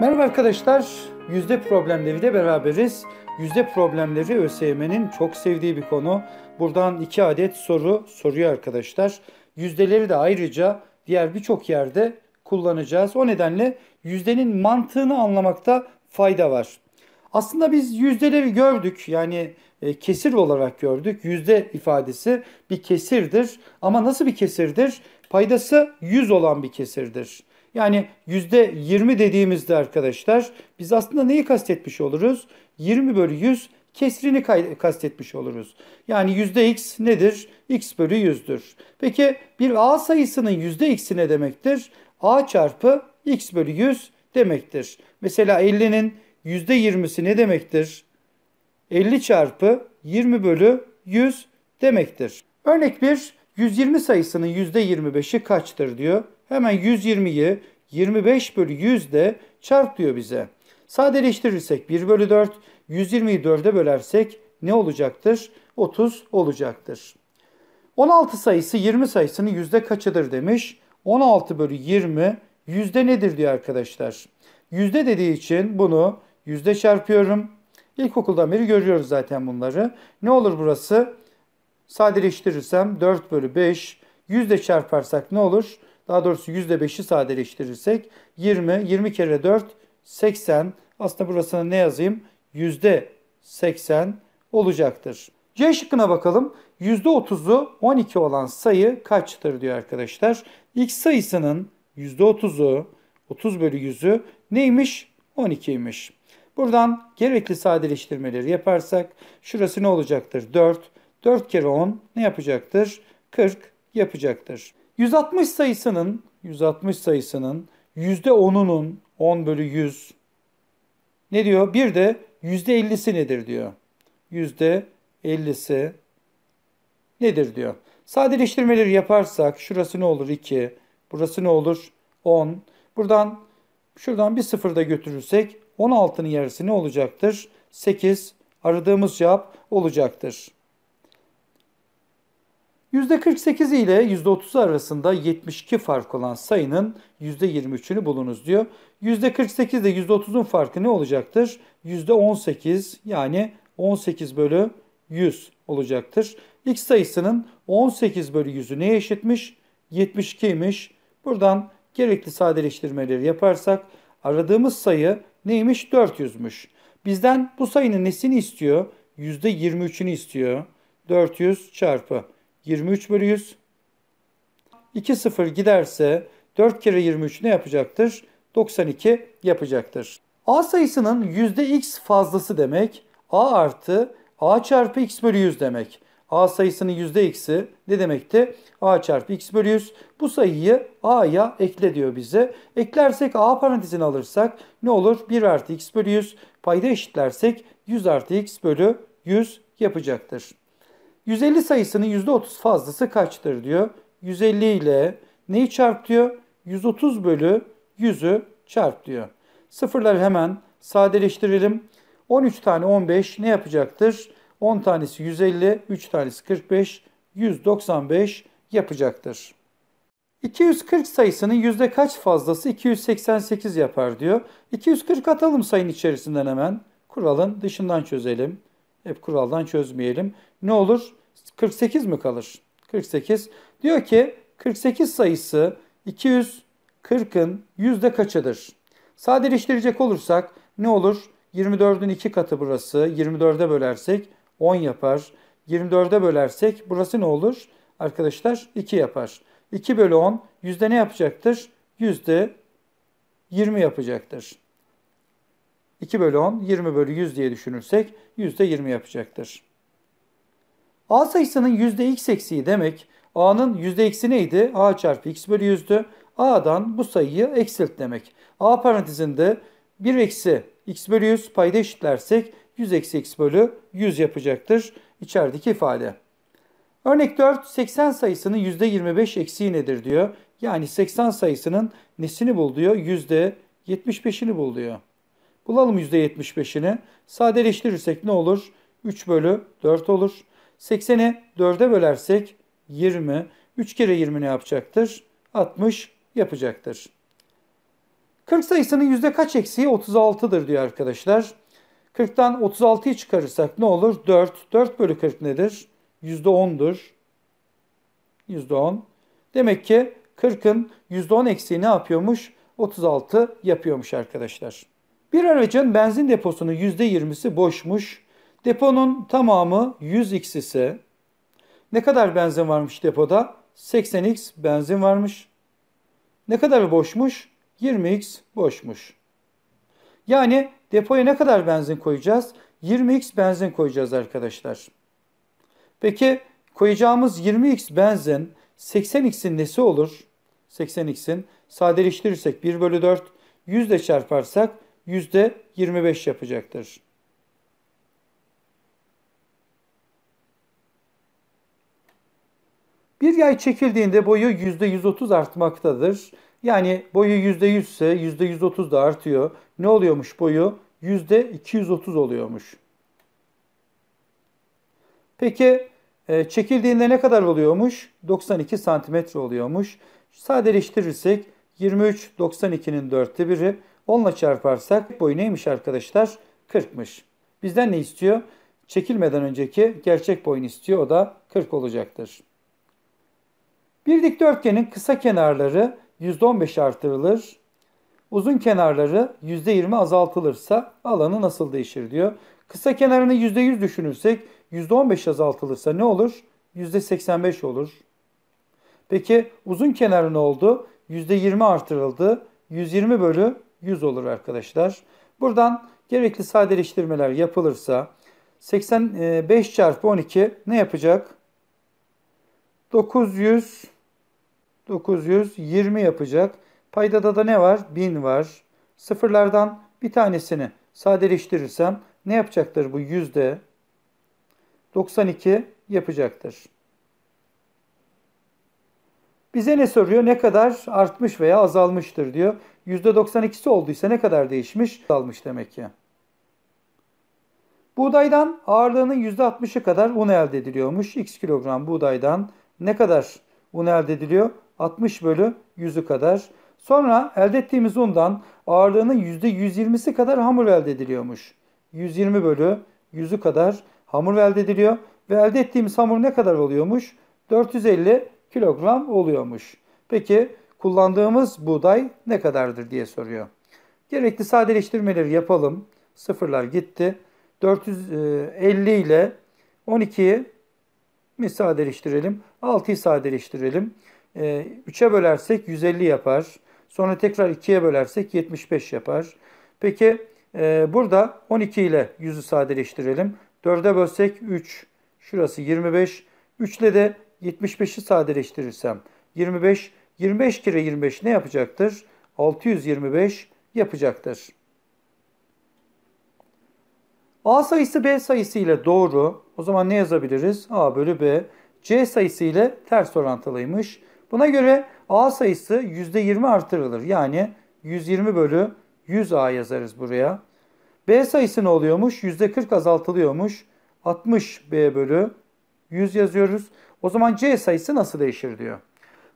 Merhaba arkadaşlar. Yüzde problemleriyle beraberiz. Yüzde problemleri ÖSYM'nin çok sevdiği bir konu. Buradan iki adet soru soruyor arkadaşlar. Yüzdeleri de ayrıca diğer birçok yerde kullanacağız. O nedenle yüzdenin mantığını anlamakta fayda var. Aslında biz yüzdeleri gördük. Yani e, kesir olarak gördük. Yüzde ifadesi bir kesirdir. Ama nasıl bir kesirdir? Paydası 100 olan bir kesirdir. Yani yüzde %20 dediğimizde arkadaşlar biz aslında neyi kastetmiş oluruz? 20 bölü 100 kesrini kastetmiş oluruz. Yani yüzde x nedir? x bölü 100'dür. Peki bir a sayısının yüzde x'i ne demektir? a çarpı x bölü 100 demektir. Mesela 50'nin yüzde 20'si ne demektir? 50 çarpı 20 bölü 100 demektir. Örnek bir 120 sayısının yüzde %25'i kaçtır diyor. Hemen 120'yi 25 bölü 100 de çarp diyor bize. Sadeleştirirsek 1 bölü 4, 120'yi 4'e bölersek ne olacaktır? 30 olacaktır. 16 sayısı 20 sayısının yüzde kaçıdır demiş. 16 bölü 20 yüzde nedir diyor arkadaşlar. Yüzde dediği için bunu yüzde çarpıyorum. İlkokuldan beri görüyoruz zaten bunları. Ne olur burası? Sadeleştirirsem 4 bölü 5 yüzde çarparsak ne olur? Daha doğrusu %5'i sadeleştirirsek 20, 20 kere 4, 80. Aslında burasına ne yazayım? %80 olacaktır. C şıkkına bakalım. %30'u 12 olan sayı kaçtır diyor arkadaşlar. X sayısının %30'u 30 bölü 100'ü neymiş? 12'ymiş. Buradan gerekli sadeleştirmeleri yaparsak şurası ne olacaktır? 4. 4 kere 10 ne yapacaktır? 40 yapacaktır. 160 sayısının 160 sayısının %10'unun 10 bölü 100 ne diyor? Bir de %50'si nedir diyor. %50'si nedir diyor. Sadeleştirmeleri yaparsak şurası ne olur 2, burası ne olur 10. Buradan şuradan bir sıfır da götürürsek 16'nın yarısı ne olacaktır? 8 aradığımız cevap olacaktır. %48 ile %30 arasında 72 fark olan sayının %23'ünü bulunuz diyor. %48 ile %30'un farkı ne olacaktır? %18 yani 18 bölü 100 olacaktır. X sayısının 18 bölü 100'ü neye eşitmiş? 72'ymiş. Buradan gerekli sadeleştirmeleri yaparsak aradığımız sayı neymiş? 400'müş. Bizden bu sayının nesini istiyor? %23'ünü istiyor. 400 çarpı 23 bölü 100. 2 sıfır giderse 4 kere 23 ne yapacaktır? 92 yapacaktır. A sayısının %x fazlası demek A artı A çarpı x bölü 100 demek. A sayısının %x'i ne demekti? A çarpı x bölü 100. Bu sayıyı A'ya ekle diyor bize. Eklersek A parantezini alırsak ne olur? 1 artı x bölü 100. Payda eşitlersek 100 artı x bölü 100 yapacaktır. 150 sayısının %30 fazlası kaçtır diyor. 150 ile neyi çarp diyor? 130 bölü 100'ü çarp diyor. Sıfırları hemen sadeleştirelim. 13 tane 15 ne yapacaktır? 10 tanesi 150, 3 tanesi 45, 195 yapacaktır. 240 sayısının yüzde kaç fazlası 288 yapar diyor. 240 atalım sayın içerisinden hemen. Kuralın dışından çözelim. Hep kuraldan çözmeyelim. Ne olur? 48 mi kalır? 48. Diyor ki 48 sayısı 240'ın yüzde kaçıdır? Sadeleştirecek olursak ne olur? 24'ün 2 katı burası. 24'e bölersek 10 yapar. 24'e bölersek burası ne olur? Arkadaşlar 2 yapar. 2 bölü 10 yüzde ne yapacaktır? Yüzde 20 yapacaktır. 2 bölü 10, 20 bölü 100 diye düşünürsek %20 yapacaktır. A sayısının %x eksiği demek A'nın %x'i neydi? A çarpı x bölü 100'dü. A'dan bu sayıyı eksilt demek. A parantezinde 1 eksi x bölü 100 payda eşitlersek 100 eksi x bölü 100 yapacaktır içerideki ifade. Örnek 4, 80 sayısının %25 eksiği nedir diyor. Yani 80 sayısının nesini bul diyor? %75'ini bul diyor. Bulalım %75'ini. Sadeleştirirsek ne olur? 3 bölü 4 olur. 80'i 4'e bölersek 20. 3 kere 20 ne yapacaktır? 60 yapacaktır. 40 sayısının yüzde kaç eksiği? 36'dır diyor arkadaşlar. 40'tan 36'yı çıkarırsak ne olur? 4. 4 bölü 40 nedir? Yüzde 10'dur. Yüzde 10. Demek ki 40'ın %10 eksiği ne yapıyormuş? 36 yapıyormuş arkadaşlar. Bir aracın benzin deposunun %20'si boşmuş. Deponun tamamı 100x ise ne kadar benzin varmış depoda? 80x benzin varmış. Ne kadar boşmuş? 20x boşmuş. Yani depoya ne kadar benzin koyacağız? 20x benzin koyacağız arkadaşlar. Peki koyacağımız 20x benzin 80x'in nesi olur? 80x'in sadeleştirirsek 1 bölü 4, 100 ile çarparsak %25 yapacaktır. Bir yay çekildiğinde boyu %130 artmaktadır. Yani boyu %100 ise %130 da artıyor. Ne oluyormuş boyu? %230 oluyormuş. Peki e, çekildiğinde ne kadar oluyormuş? 92 santimetre oluyormuş. Sadeleştirirsek 23, 92'nin dörtte biri 10 ile çarparsak boyu neymiş arkadaşlar? 40'mış. Bizden ne istiyor? Çekilmeden önceki gerçek boyun istiyor. O da 40 olacaktır. Bir dikdörtgenin kısa kenarları %15 artırılır. Uzun kenarları %20 azaltılırsa alanı nasıl değişir diyor. Kısa kenarını %100 düşünürsek %15 azaltılırsa ne olur? %85 olur. Peki uzun kenarı ne oldu? %20 artırıldı. 120 bölü 100 olur arkadaşlar. Buradan gerekli sadeleştirmeler yapılırsa 85 çarpı 12 ne yapacak? 900 920 yapacak. Paydada da ne var? 1000 var. Sıfırlardan bir tanesini sadeleştirirsem ne yapacaktır bu yüzde? 92 yapacaktır. Bize ne soruyor? Ne kadar artmış veya azalmıştır diyor. %92'si olduysa ne kadar değişmiş? Azalmış demek ki. Buğdaydan ağırlığının %60'ı kadar un elde ediliyormuş. X kilogram buğdaydan ne kadar un elde ediliyor? 60 bölü 100'ü kadar. Sonra elde ettiğimiz undan ağırlığının %120'si kadar hamur elde ediliyormuş. 120 bölü 100'ü kadar hamur elde ediliyor. Ve elde ettiğimiz hamur ne kadar oluyormuş? 450 kilogram oluyormuş. Peki kullandığımız buğday ne kadardır diye soruyor. Gerekli sadeleştirmeleri yapalım. Sıfırlar gitti. 450 e, ile 12'yi mi sadeleştirelim? 6'yı sadeleştirelim. 3'e bölersek 150 yapar. Sonra tekrar 2'ye bölersek 75 yapar. Peki e, burada 12 ile 100'ü sadeleştirelim. 4'e bölsek 3. Şurası 25. 3 ile de 75'i sadeleştirirsem 25, 25 kere 25 ne yapacaktır? 625 yapacaktır. A sayısı B sayısı ile doğru. O zaman ne yazabiliriz? A bölü B. C sayısı ile ters orantılıymış. Buna göre A sayısı %20 artırılır. Yani 120 bölü 100A yazarız buraya. B sayısı ne oluyormuş? %40 azaltılıyormuş. 60 B bölü 100 yazıyoruz. O zaman C sayısı nasıl değişir diyor.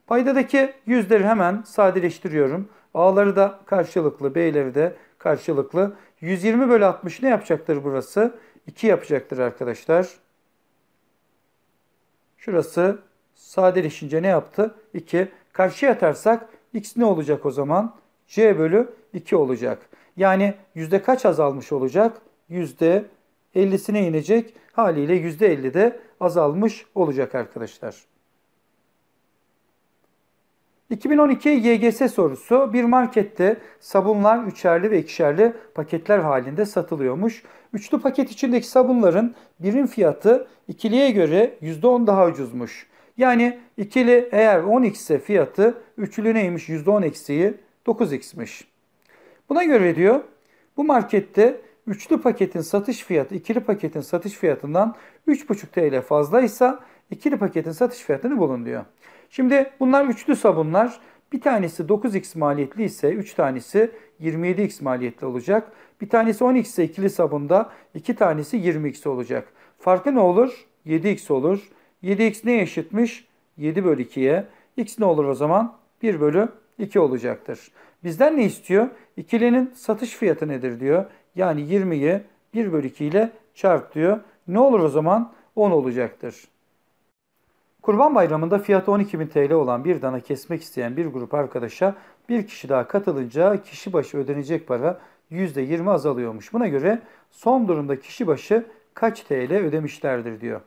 Paydadaki yüzleri hemen sadeleştiriyorum. A'ları da karşılıklı, B'leri de karşılıklı. 120 bölü 60 ne yapacaktır burası? 2 yapacaktır arkadaşlar. Şurası sadeleşince ne yaptı? 2. Karşıya atarsak x ne olacak o zaman? c bölü 2 olacak. Yani yüzde kaç azalmış olacak? Yüzde 50'sine inecek. Haliyle yüzde 50 de azalmış olacak arkadaşlar. 2012 YGS sorusu bir markette sabunlar üçerli ve ikişerli paketler halinde satılıyormuş. Üçlü paket içindeki sabunların birim fiyatı ikiliye göre %10 daha ucuzmuş. Yani ikili eğer 10 ise fiyatı üçlü neymiş %10 eksiği 9x'miş. Buna göre diyor bu markette üçlü paketin satış fiyatı ikili paketin satış fiyatından 3,5 TL fazlaysa ikili paketin satış fiyatını bulun diyor. Şimdi bunlar üçlü sabunlar. Bir tanesi 9x maliyetli ise 3 tanesi 27x maliyetli olacak. Bir tanesi 10x ise ikili sabunda 2 tanesi 20x olacak. Farkı ne olur? 7x olur. 7x ne eşitmiş? 7 bölü 2'ye. x ne olur o zaman? 1 bölü 2 olacaktır. Bizden ne istiyor? İkilinin satış fiyatı nedir diyor. Yani 20'yi 1 bölü 2 ile çarp diyor. Ne olur o zaman? 10 olacaktır. Kurban Bayramı'nda fiyatı 12 bin TL olan bir dana kesmek isteyen bir grup arkadaşa bir kişi daha katılınca kişi başı ödenecek para %20 azalıyormuş. Buna göre son durumda kişi başı kaç TL ödemişlerdir diyor.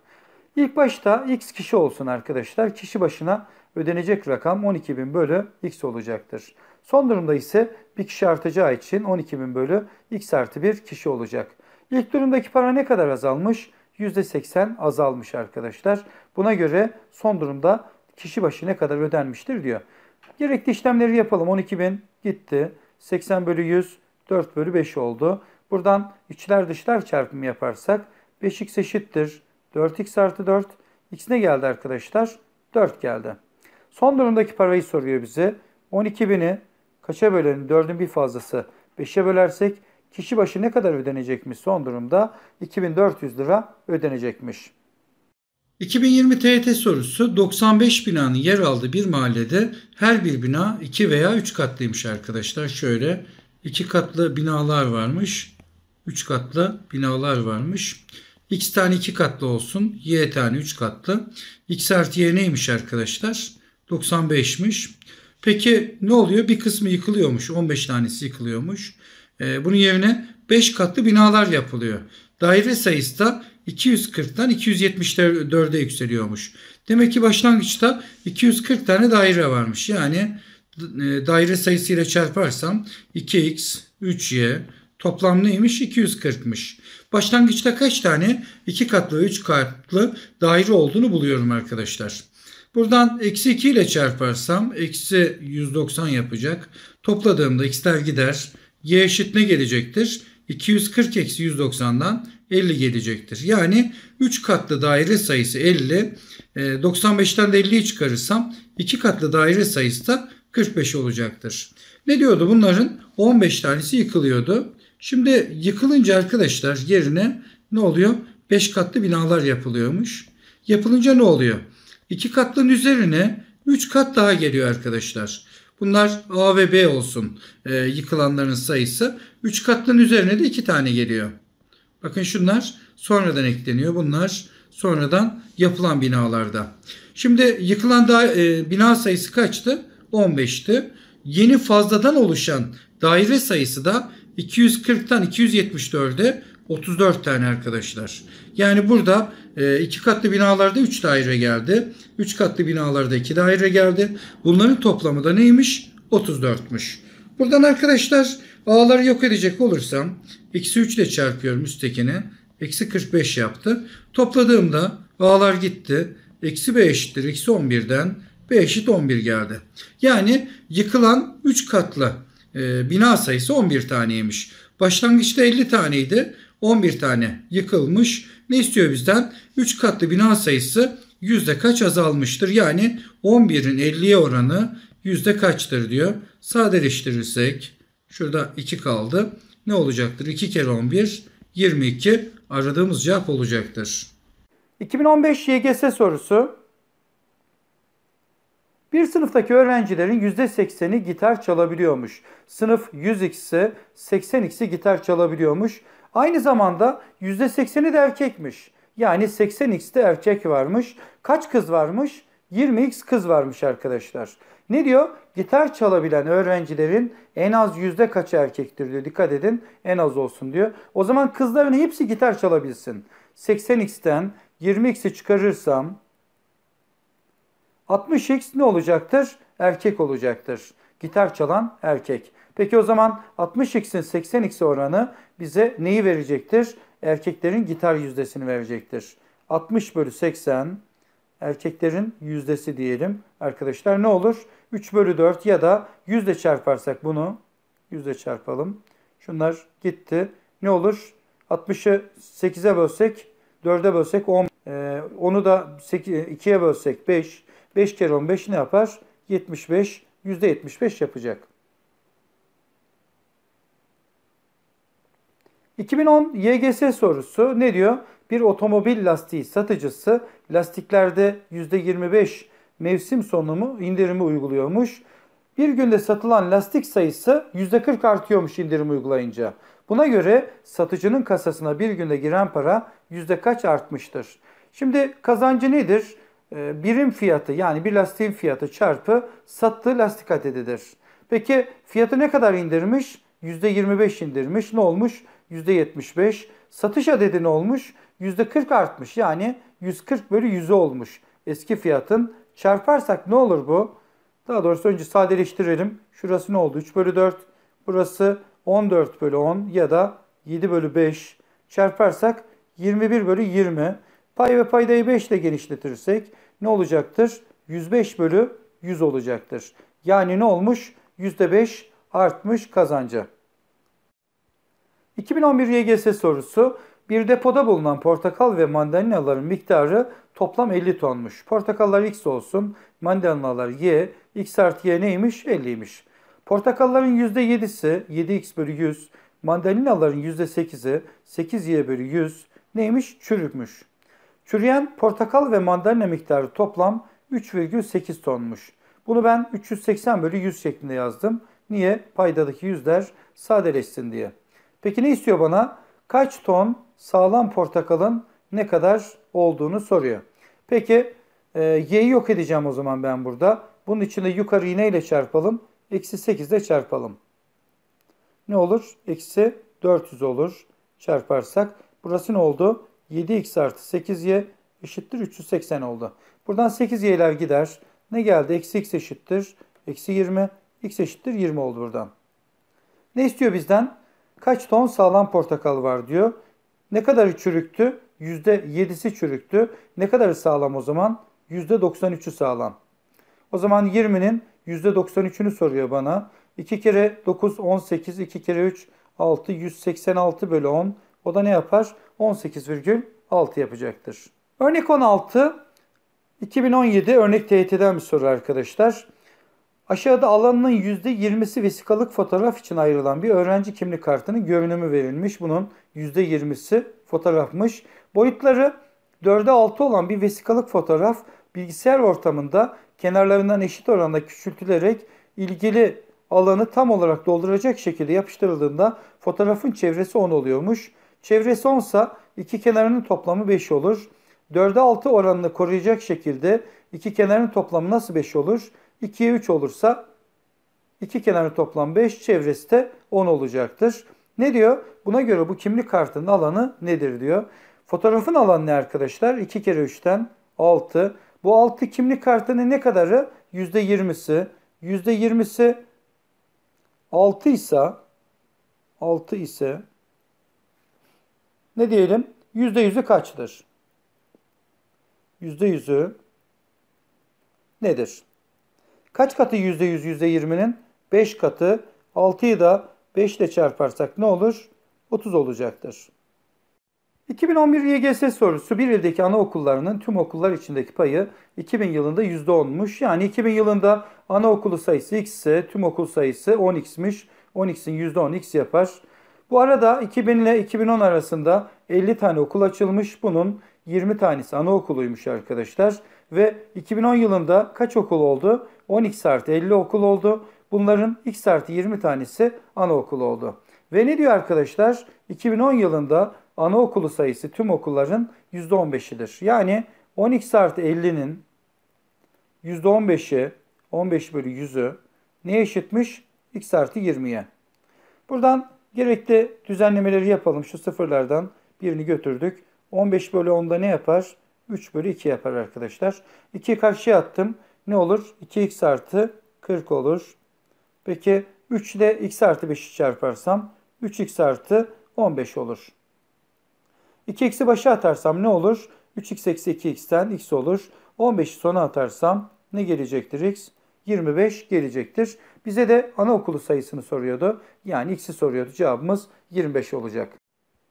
İlk başta x kişi olsun arkadaşlar. Kişi başına ödenecek rakam 12 bin bölü x olacaktır. Son durumda ise bir kişi artacağı için 12 bin bölü x artı bir kişi olacak. İlk durumdaki para ne kadar azalmış? %80 azalmış arkadaşlar. Buna göre son durumda kişi başı ne kadar ödenmiştir diyor. Gerekli işlemleri yapalım. 12.000 gitti. 80 bölü 100 4 bölü 5 oldu. Buradan içler dışlar çarpımı yaparsak 5x eşittir. 4x artı 4. X ne geldi arkadaşlar? 4 geldi. Son durumdaki parayı soruyor bize. 12.000'i kaça bölelim? 4'ün bir fazlası 5'e bölersek kişi başı ne kadar ödenecekmiş son durumda? 2400 lira ödenecekmiş. 2020 TET sorusu 95 binanın yer aldığı bir mahallede her bir bina 2 veya 3 katlıymış arkadaşlar. Şöyle 2 katlı binalar varmış. 3 katlı binalar varmış. X tane 2 katlı olsun. Y tane 3 katlı. X artı Y neymiş arkadaşlar? 95'miş. Peki ne oluyor? Bir kısmı yıkılıyormuş. 15 tanesi yıkılıyormuş. E, bunun yerine 5 katlı binalar yapılıyor. Daire sayısı da 240'tan 274'e yükseliyormuş. Demek ki başlangıçta 240 tane daire varmış. Yani e, daire sayısıyla çarparsam 2x, 3y toplam neymiş? 240'mış. Başlangıçta kaç tane 2 katlı ve 3 katlı daire olduğunu buluyorum arkadaşlar. Buradan eksi 2 ile çarparsam eksi 190 yapacak. Topladığımda x'ler gider y eşit ne gelecektir? 240 eksi 190'dan 50 gelecektir. Yani 3 katlı daire sayısı 50. 95'ten e, de 50'yi çıkarırsam 2 katlı daire sayısı da 45 olacaktır. Ne diyordu? Bunların 15 tanesi yıkılıyordu. Şimdi yıkılınca arkadaşlar yerine ne oluyor? 5 katlı binalar yapılıyormuş. Yapılınca ne oluyor? 2 katlının üzerine 3 kat daha geliyor arkadaşlar. Bunlar A ve B olsun e, yıkılanların sayısı. 3 katlının üzerine de 2 tane geliyor. Bakın şunlar sonradan ekleniyor. Bunlar sonradan yapılan binalarda. Şimdi yıkılan da, e, bina sayısı kaçtı? 15'ti. Yeni fazladan oluşan daire sayısı da 240'tan 274'e 34 tane arkadaşlar. Yani burada e, iki katlı binalarda 3 daire geldi. 3 katlı binalarda 2 daire geldi. Bunların toplamı da neymiş? 34'müş. Buradan arkadaşlar A'ları yok edecek olursam eksi 3 ile çarpıyorum üsttekini. Eksi 45 yaptı. Topladığımda A'lar gitti. Eksi B eşittir. Eksi 11'den B eşit 11 geldi. Yani yıkılan 3 katlı e, bina sayısı 11 taneymiş. Başlangıçta 50 taneydi. 11 tane yıkılmış. Ne istiyor bizden? 3 katlı bina sayısı yüzde kaç azalmıştır? Yani 11'in 50'ye oranı yüzde kaçtır diyor. Sadeleştirirsek şurada 2 kaldı. Ne olacaktır? 2 kere 11 22 aradığımız cevap olacaktır. 2015 YGS sorusu. Bir sınıftaki öğrencilerin %80'i gitar çalabiliyormuş. Sınıf 100x'i 80x'i gitar çalabiliyormuş. Aynı zamanda %80'i de erkekmiş. Yani 80x de erkek varmış. Kaç kız varmış? 20x kız varmış arkadaşlar. Ne diyor? Gitar çalabilen öğrencilerin en az yüzde kaçı erkektir diyor. Dikkat edin en az olsun diyor. O zaman kızların hepsi gitar çalabilsin. 80x'ten 20x'i çıkarırsam 60x ne olacaktır? Erkek olacaktır. Gitar çalan erkek. Peki o zaman 60x'in 80x oranı bize neyi verecektir? Erkeklerin gitar yüzdesini verecektir. 60 bölü 80 erkeklerin yüzdesi diyelim arkadaşlar ne olur? 3 bölü 4 ya da yüzde çarparsak bunu yüzde çarpalım. Şunlar gitti. Ne olur? 60'ı 8'e bölsek 4'e bölsek 10. Ee, onu da 8, 2'ye bölsek 5. 5 kere 15 ne yapar? 75. %75 yapacak. 2010 YGS sorusu ne diyor? Bir otomobil lastiği satıcısı lastiklerde %25 mevsim sonumu indirimi uyguluyormuş. Bir günde satılan lastik sayısı %40 artıyormuş indirim uygulayınca. Buna göre satıcının kasasına bir günde giren para yüzde kaç artmıştır? Şimdi kazancı nedir? Ee, birim fiyatı yani bir lastiğin fiyatı çarpı sattığı lastik adedidir. Peki fiyatı ne kadar indirmiş? %25 indirmiş. Ne olmuş? %75. Satış adedi ne olmuş? %40 artmış. Yani 140 bölü 100 olmuş eski fiyatın. Çarparsak ne olur bu? Daha doğrusu önce sadeleştirelim. Şurası ne oldu? 3 bölü 4. Burası 14 bölü 10 ya da 7 bölü 5. Çarparsak 21 bölü 20. Pay ve paydayı 5 ile genişletirsek ne olacaktır? 105 bölü 100 olacaktır. Yani ne olmuş? %5 artmış kazancı. 2011 YGS sorusu bir depoda bulunan portakal ve mandalinaların miktarı toplam 50 tonmuş. Portakallar x olsun, mandalinalar y, x artı y neymiş? 50'ymiş. Portakalların %7'si 7x bölü 100, mandalinaların %8'i 8y bölü 100 neymiş? Çürükmüş. Çürüyen portakal ve mandalina miktarı toplam 3,8 tonmuş. Bunu ben 380 bölü 100 şeklinde yazdım. Niye? Paydadaki yüzler sadeleşsin diye. Peki ne istiyor bana? Kaç ton sağlam portakalın ne kadar olduğunu soruyor. Peki e, y'yi yok edeceğim o zaman ben burada. Bunun için de yukarı iğne çarpalım. Eksi 8 ile çarpalım. Ne olur? Eksi 400 olur çarparsak. Burası ne oldu? 7x artı 8y eşittir 380 oldu. Buradan 8y'ler gider. Ne geldi? Eksi x eşittir. Eksi 20. x eşittir 20 oldu buradan. Ne istiyor bizden? kaç ton sağlam portakal var diyor. Ne kadar çürüktü? %7'si çürüktü. Ne kadar sağlam o zaman? %93'ü sağlam. O zaman 20'nin %93'ünü soruyor bana. 2 kere 9 18, 2 kere 3 6, 186 bölü 10. O da ne yapar? 18,6 yapacaktır. Örnek 16, 2017 örnek TYT'den bir soru arkadaşlar. Aşağıda alanının %20'si vesikalık fotoğraf için ayrılan bir öğrenci kimlik kartının görünümü verilmiş. Bunun %20'si fotoğrafmış. Boyutları 4'e 6 olan bir vesikalık fotoğraf bilgisayar ortamında kenarlarından eşit oranda küçültülerek ilgili alanı tam olarak dolduracak şekilde yapıştırıldığında fotoğrafın çevresi 10 oluyormuş. Çevresi 10 ise iki kenarının toplamı 5 olur. 4'e 6 oranını koruyacak şekilde iki kenarın toplamı nasıl 5 olur? 2'ye 3 olursa iki kenarı toplam 5, çevresi de 10 olacaktır. Ne diyor? Buna göre bu kimlik kartının alanı nedir diyor. Fotoğrafın alanı ne arkadaşlar? 2 kere 3'ten 6. Bu 6 kimlik kartının ne kadarı? %20'si. %20'si 6 ise 6 ise ne diyelim? %100'ü kaçtır? %100'ü nedir? Kaç katı %100 %20'nin? 5 katı. 6'yı da 5 ile çarparsak ne olur? 30 olacaktır. 2011 YGS sorusu bir ildeki anaokullarının tüm okullar içindeki payı 2000 yılında %10'muş. Yani 2000 yılında anaokulu sayısı x ise tüm okul sayısı 10x'miş. 10x'in %10 x yapar. Bu arada 2000 ile 2010 arasında 50 tane okul açılmış. Bunun 20 tanesi anaokuluymuş arkadaşlar. Ve 2010 yılında kaç okul oldu? 12 artı 50 okul oldu. Bunların x artı 20 tanesi anaokul oldu. Ve ne diyor arkadaşlar? 2010 yılında anaokulu sayısı tüm okulların %15'idir. Yani 12 x artı 50'nin %15'i, 15 bölü 100'ü neye eşitmiş? x artı 20'ye. Buradan gerekli düzenlemeleri yapalım. Şu sıfırlardan birini götürdük. 15 bölü 10'da ne yapar? 3 bölü 2 yapar arkadaşlar. 2'yi karşıya attım ne olur? 2x artı 40 olur. Peki 3 ile x artı 5'i çarparsam 3x artı 15 olur. 2x'i başa atarsam ne olur? 3x eksi 2x'ten x olur. 15'i sona atarsam ne gelecektir x? 25 gelecektir. Bize de anaokulu sayısını soruyordu. Yani x'i soruyordu. Cevabımız 25 olacak.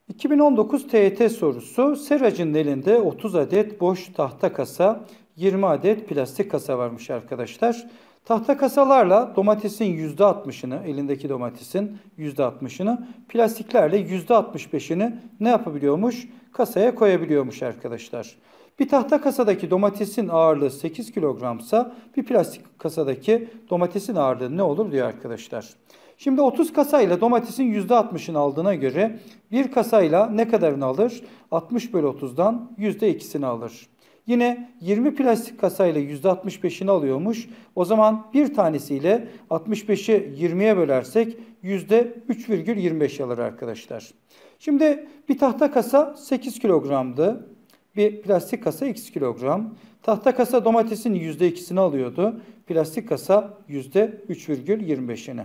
2019 TET sorusu Serac'ın elinde 30 adet boş tahta kasa 20 adet plastik kasa varmış arkadaşlar. Tahta kasalarla domatesin %60'ını, elindeki domatesin %60'ını, plastiklerle %65'ini ne yapabiliyormuş? Kasaya koyabiliyormuş arkadaşlar. Bir tahta kasadaki domatesin ağırlığı 8 kilogramsa bir plastik kasadaki domatesin ağırlığı ne olur diyor arkadaşlar. Şimdi 30 kasayla domatesin %60'ını aldığına göre bir kasayla ne kadarını alır? 60 bölü 30'dan %2'sini alır. Yine 20 plastik kasayla %65'ini alıyormuş. O zaman bir tanesiyle 65'i 20'ye bölersek %3,25 alır arkadaşlar. Şimdi bir tahta kasa 8 kilogramdı. Bir plastik kasa 2 kilogram. Tahta kasa domatesin %2'sini alıyordu. Plastik kasa %3,25'ini.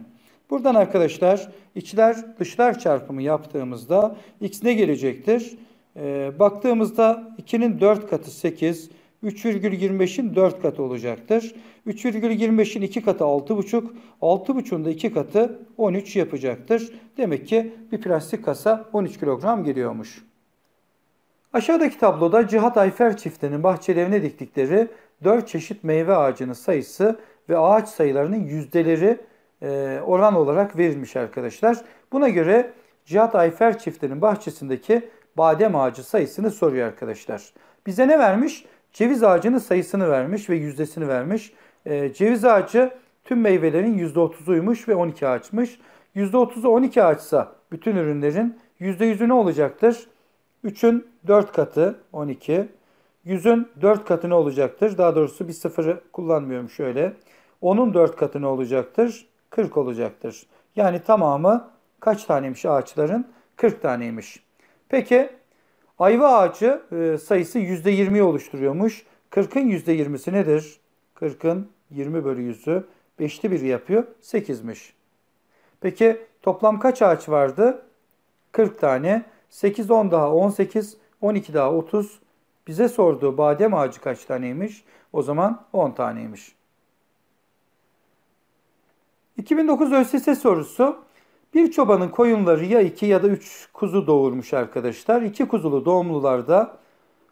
Buradan arkadaşlar içler dışlar çarpımı yaptığımızda x ne gelecektir? Ee, baktığımızda 2'nin 4 katı 8, 3,25'in 4 katı olacaktır. 3,25'in 2 katı 6,5, 6,5'un da 2 katı 13 yapacaktır. Demek ki bir plastik kasa 13 kilogram geliyormuş. Aşağıdaki tabloda Cihat Ayfer çiftinin bahçelerine diktikleri 4 çeşit meyve ağacının sayısı ve ağaç sayılarının yüzdeleri e, oran olarak verilmiş arkadaşlar. Buna göre Cihat Ayfer çiftinin bahçesindeki badem ağacı sayısını soruyor arkadaşlar. Bize ne vermiş? Ceviz ağacının sayısını vermiş ve yüzdesini vermiş. E, ceviz ağacı tüm meyvelerin %30'uymuş ve 12 ağaçmış. %30'u 12 ağaçsa bütün ürünlerin %100'ü ne olacaktır? 3'ün 4 katı 12. 100'ün 4 katı ne olacaktır? Daha doğrusu bir sıfırı kullanmıyorum şöyle. 10'un 4 katı ne olacaktır? 40 olacaktır. Yani tamamı kaç taneymiş ağaçların? 40 taneymiş. Peki ayva ağacı e, sayısı %20'yi oluşturuyormuş. 40'ın %20'si nedir? 40'ın 20 bölü 100'ü 5'li bir yapıyor. 8'miş. Peki toplam kaç ağaç vardı? 40 tane. 8, 10 daha 18, 12 daha 30. Bize sorduğu badem ağacı kaç taneymiş? O zaman 10 taneymiş. 2009 ÖSS sorusu bir çobanın koyunları ya iki ya da üç kuzu doğurmuş arkadaşlar. İki kuzulu doğumlularda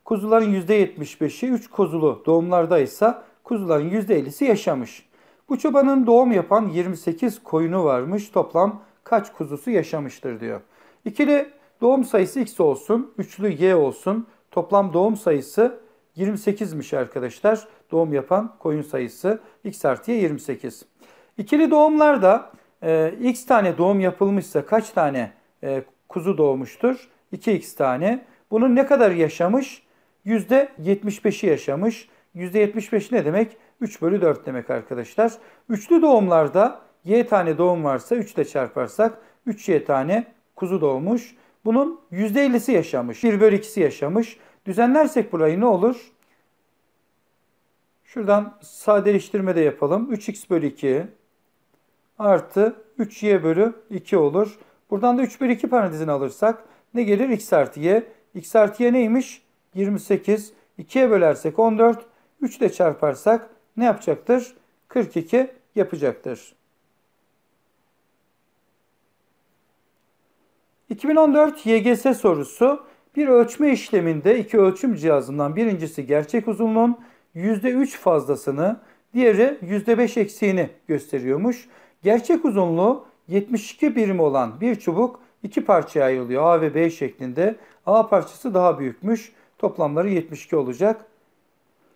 kuzuların %75'i, üç kuzulu doğumlarda ise kuzuların %50'si yaşamış. Bu çobanın doğum yapan 28 koyunu varmış. Toplam kaç kuzusu yaşamıştır diyor. İkili doğum sayısı x olsun, üçlü y olsun. Toplam doğum sayısı 28'miş arkadaşlar. Doğum yapan koyun sayısı x artı y 28. İkili doğumlarda e, x tane doğum yapılmışsa kaç tane e, kuzu doğmuştur? 2x tane. Bunun ne kadar yaşamış? %75'i yaşamış. %75 ne demek? 3 bölü 4 demek arkadaşlar. Üçlü doğumlarda y tane doğum varsa 3 ile çarparsak 3y tane kuzu doğmuş. Bunun %50'si yaşamış. 1 bölü 2'si yaşamış. Düzenlersek burayı ne olur? Şuradan sadeleştirme de yapalım. 3x bölü 2 artı 3y bölü 2 olur. Buradan da 3 bölü 2 parantezini alırsak ne gelir? x artı y. x artı y neymiş? 28. 2'ye bölersek 14. 3 ile çarparsak ne yapacaktır? 42 yapacaktır. 2014 YGS sorusu bir ölçme işleminde iki ölçüm cihazından birincisi gerçek uzunluğun %3 fazlasını, diğeri %5 eksiğini gösteriyormuş. Gerçek uzunluğu 72 birim olan bir çubuk iki parçaya ayrılıyor. A ve B şeklinde. A parçası daha büyükmüş. Toplamları 72 olacak.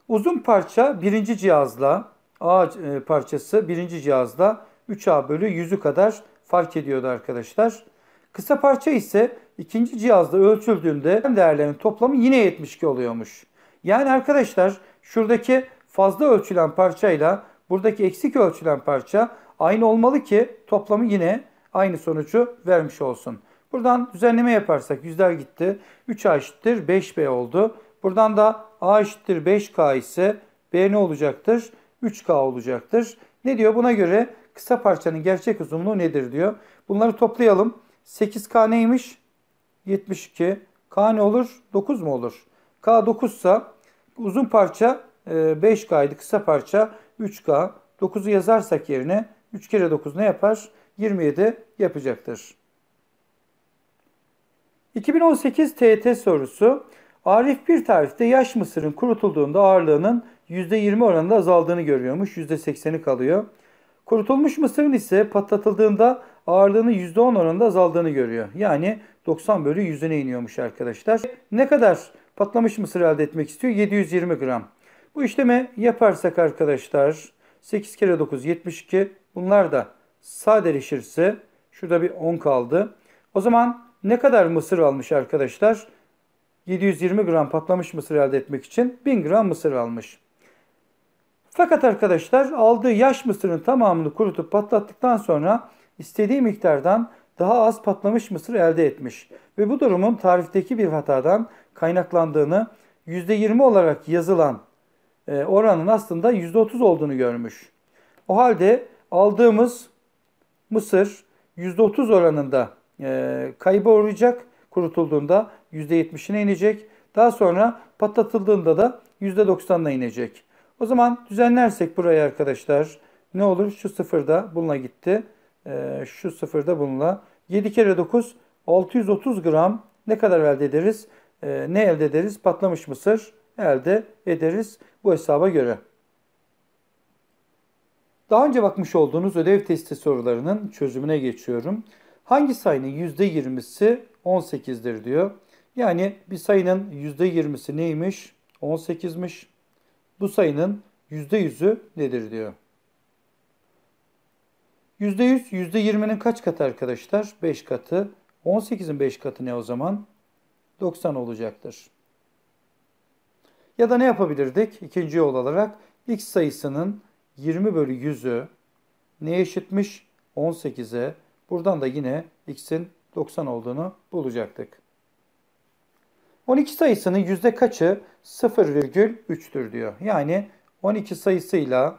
Uzun parça birinci cihazla, A e, parçası birinci cihazla 3A bölü 100'ü kadar fark ediyordu arkadaşlar. Kısa parça ise ikinci cihazda ölçüldüğünde değerlerin toplamı yine 72 oluyormuş. Yani arkadaşlar şuradaki fazla ölçülen parçayla buradaki eksik ölçülen parça aynı olmalı ki toplamı yine aynı sonucu vermiş olsun. Buradan düzenleme yaparsak yüzler gitti. 3A eşittir 5B oldu. Buradan da A eşittir 5K ise B ne olacaktır? 3K olacaktır. Ne diyor? Buna göre kısa parçanın gerçek uzunluğu nedir diyor. Bunları toplayalım. 8K neymiş? 72. K ne olur? 9 mu olur? K 9 ise uzun parça 5K e, idi. Kısa parça 3K. 9'u yazarsak yerine 3 kere 9 ne yapar? 27 yapacaktır. 2018 TET sorusu Arif bir tarifte yaş mısırın kurutulduğunda ağırlığının %20 oranında azaldığını görüyormuş. %80'i kalıyor. Kurutulmuş mısırın ise patlatıldığında ağırlığının %10 oranında azaldığını görüyor. Yani 90 bölü 100'üne iniyormuş arkadaşlar. Ne kadar patlamış mısır elde etmek istiyor? 720 gram. Bu işlemi yaparsak arkadaşlar 8 kere 9 72 Bunlar da sadeleşirse şurada bir 10 kaldı. O zaman ne kadar mısır almış arkadaşlar? 720 gram patlamış mısır elde etmek için 1000 gram mısır almış. Fakat arkadaşlar aldığı yaş mısırın tamamını kurutup patlattıktan sonra istediği miktardan daha az patlamış mısır elde etmiş. Ve bu durumun tarifteki bir hatadan kaynaklandığını %20 olarak yazılan e, oranın aslında %30 olduğunu görmüş. O halde aldığımız mısır %30 oranında e, kayba uğrayacak. Kurutulduğunda %70'ine inecek. Daha sonra patlatıldığında da %90'ına inecek. O zaman düzenlersek burayı arkadaşlar ne olur? Şu sıfırda bununla gitti. E, şu sıfırda bununla. 7 kere 9 630 gram ne kadar elde ederiz? E, ne elde ederiz? Patlamış mısır elde ederiz bu hesaba göre. Daha önce bakmış olduğunuz ödev testi sorularının çözümüne geçiyorum. Hangi sayının %20'si 18'dir diyor. Yani bir sayının %20'si neymiş? 18'miş. Bu sayının %100'ü nedir diyor. %100, %20'nin kaç katı arkadaşlar? 5 katı. 18'in 5 katı ne o zaman? 90 olacaktır. Ya da ne yapabilirdik? İkinci yol olarak x sayısının 20 bölü 100'ü ne eşitmiş? 18'e. Buradan da yine x'in 90 olduğunu bulacaktık. 12 sayısının yüzde kaçı 0,3'tür diyor. Yani 12 sayısıyla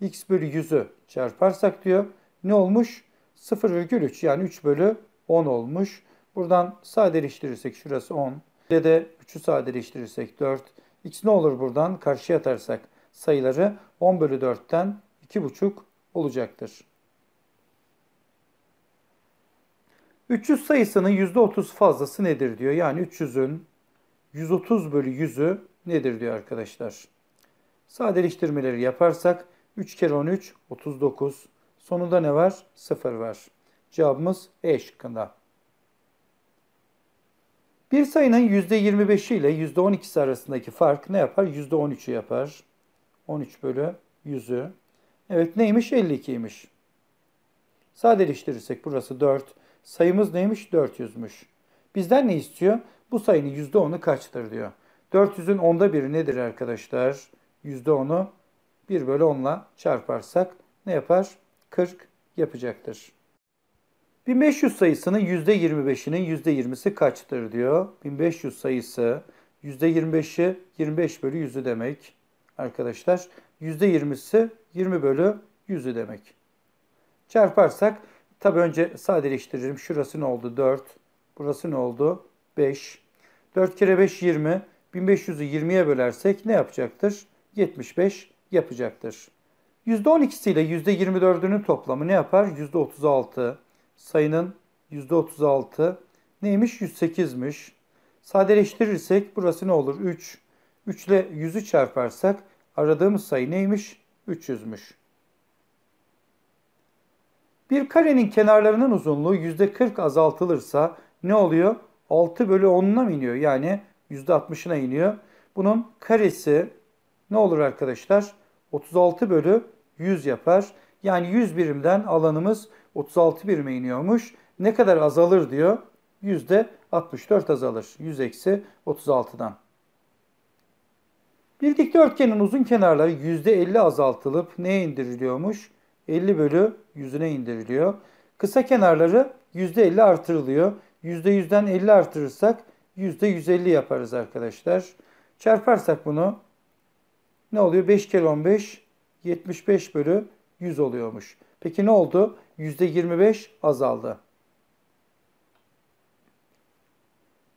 x bölü 100'ü çarparsak diyor ne olmuş? 0,3 yani 3 bölü 10 olmuş. Buradan sadeleştirirsek şurası 10. Bir de 3'ü sadeleştirirsek 4. X ne olur buradan karşıya atarsak? sayıları 10 bölü 4'ten 2,5 olacaktır. 300 sayısının %30 fazlası nedir diyor. Yani 300'ün 130 bölü 100'ü nedir diyor arkadaşlar. Sadeleştirmeleri yaparsak 3 kere 13 39. Sonunda ne var? 0 var. Cevabımız E şıkkında. Bir sayının %25 ile %12'si arasındaki fark ne yapar? %13'ü yapar. 13 bölü 100'ü. Evet neymiş? 52'ymiş. Sadeleştirirsek burası 4. Sayımız neymiş? 400'müş. Bizden ne istiyor? Bu sayının %10'u kaçtır diyor. 400'ün onda biri nedir arkadaşlar? %10'u 1 bölü 10 çarparsak ne yapar? 40 yapacaktır. 1500 sayısının %25'inin %20'si kaçtır diyor. 1500 sayısı %25'i 25 bölü 100'ü demek arkadaşlar. %20'si 20 bölü 100'ü demek. Çarparsak tabi önce sadeleştiririm. Şurası ne oldu? 4. Burası ne oldu? 5. 4 kere 5 20. 1500'ü 20'ye bölersek ne yapacaktır? 75 yapacaktır. %12'si ile %24'ünün toplamı ne yapar? %36. Sayının %36 neymiş? 108'miş. Sadeleştirirsek burası ne olur? 3. 3 ile 100'ü çarparsak Aradığımız sayı neymiş? 300'müş. Bir karenin kenarlarının uzunluğu %40 azaltılırsa ne oluyor? 6 bölü 10'una iniyor. Yani %60'ına iniyor. Bunun karesi ne olur arkadaşlar? 36 bölü 100 yapar. Yani 100 birimden alanımız 36 birime iniyormuş. Ne kadar azalır diyor? %64 azalır. 100 eksi 36'dan. Bir dikdörtgenin uzun kenarları %50 azaltılıp neye indiriliyormuş? 50 bölü 100'üne indiriliyor. Kısa kenarları %50 artırılıyor. %100'den 50 artırırsak %150 yaparız arkadaşlar. Çarparsak bunu ne oluyor? 5 kere 15 75 bölü 100 oluyormuş. Peki ne oldu? %25 azaldı.